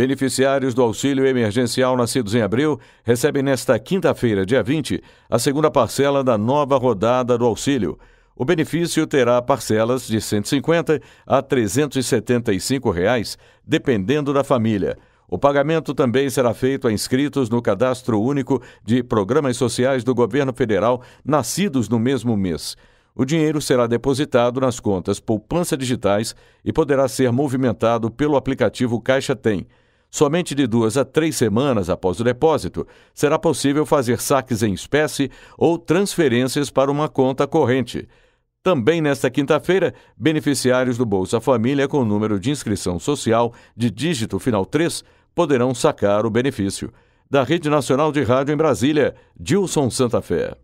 Beneficiários do auxílio emergencial nascidos em abril recebem nesta quinta-feira, dia 20, a segunda parcela da nova rodada do auxílio. O benefício terá parcelas de R$ 150 a R$ 375, reais, dependendo da família. O pagamento também será feito a inscritos no Cadastro Único de Programas Sociais do Governo Federal nascidos no mesmo mês. O dinheiro será depositado nas contas poupança digitais e poderá ser movimentado pelo aplicativo Caixa Tem. Somente de duas a três semanas após o depósito, será possível fazer saques em espécie ou transferências para uma conta corrente. Também nesta quinta-feira, beneficiários do Bolsa Família com número de inscrição social de dígito final 3 poderão sacar o benefício. Da Rede Nacional de Rádio em Brasília, Dilson Santa Fé.